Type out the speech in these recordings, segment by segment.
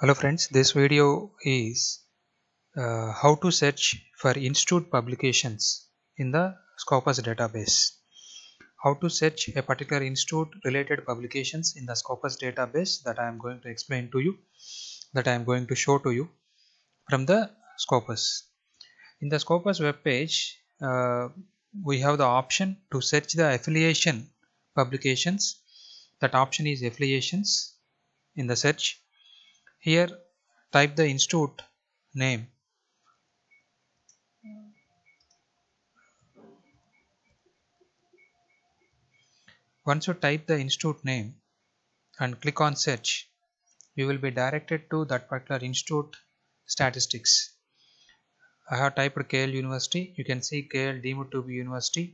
hello friends this video is uh, how to search for institute publications in the Scopus database how to search a particular institute related publications in the Scopus database that I am going to explain to you that I am going to show to you from the Scopus in the Scopus web page uh, we have the option to search the affiliation publications that option is affiliations in the search here type the institute name once you type the institute name and click on search you will be directed to that particular institute statistics I have typed KL University you can see KL deemed to be university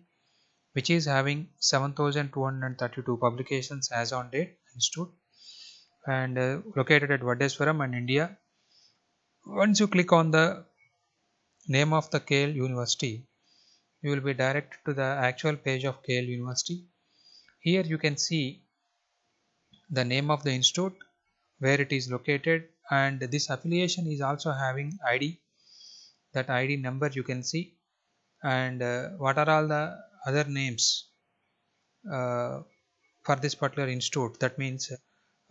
which is having 7232 publications as on date institute and uh, located at Vadeswaram and India. Once you click on the name of the Kale University, you will be directed to the actual page of Kale University. Here you can see the name of the institute, where it is located and this affiliation is also having ID. That ID number you can see and uh, what are all the other names uh, for this particular institute that means uh,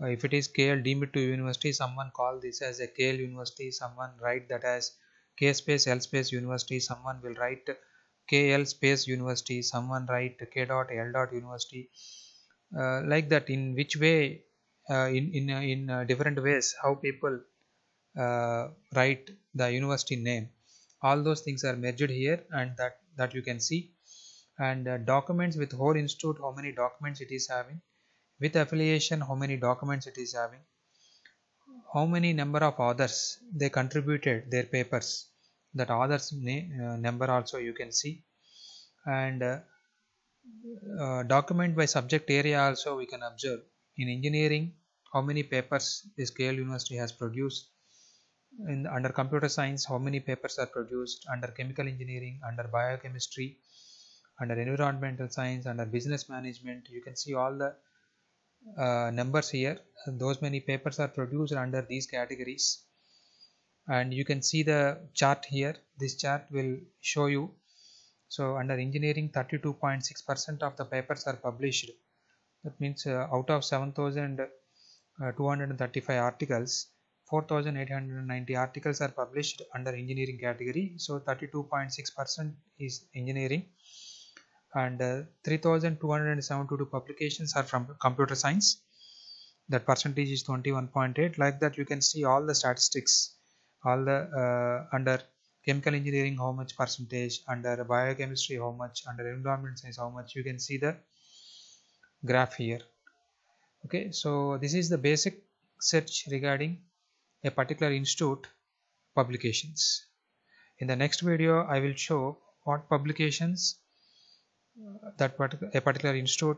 uh, if it is KL deemed to university someone call this as a KL university someone write that as K space L space university someone will write KL space university someone write K dot L dot university uh, like that in which way uh, in in, uh, in uh, different ways how people uh, write the university name all those things are merged here and that that you can see and documents with whole institute how many documents it is having with affiliation how many documents it is having how many number of authors they contributed their papers that authors uh, number also you can see and uh, uh, document by subject area also we can observe in engineering how many papers this KL University has produced in under computer science how many papers are produced under chemical engineering under biochemistry under environmental science under business management you can see all the uh, numbers here those many papers are produced under these categories and you can see the chart here this chart will show you so under engineering 32.6 percent of the papers are published that means uh, out of 7235 uh, articles 4890 articles are published under engineering category so 32.6 percent is engineering and uh, 3272 publications are from computer science that percentage is 21.8 like that you can see all the statistics all the uh, under chemical engineering how much percentage under biochemistry how much under environment science how much you can see the graph here okay so this is the basic search regarding a particular institute publications in the next video i will show what publications that part a particular institute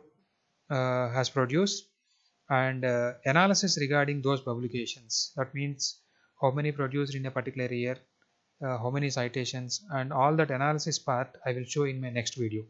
uh, has produced and uh, analysis regarding those publications that means how many produced in a particular year uh, how many citations and all that analysis part I will show in my next video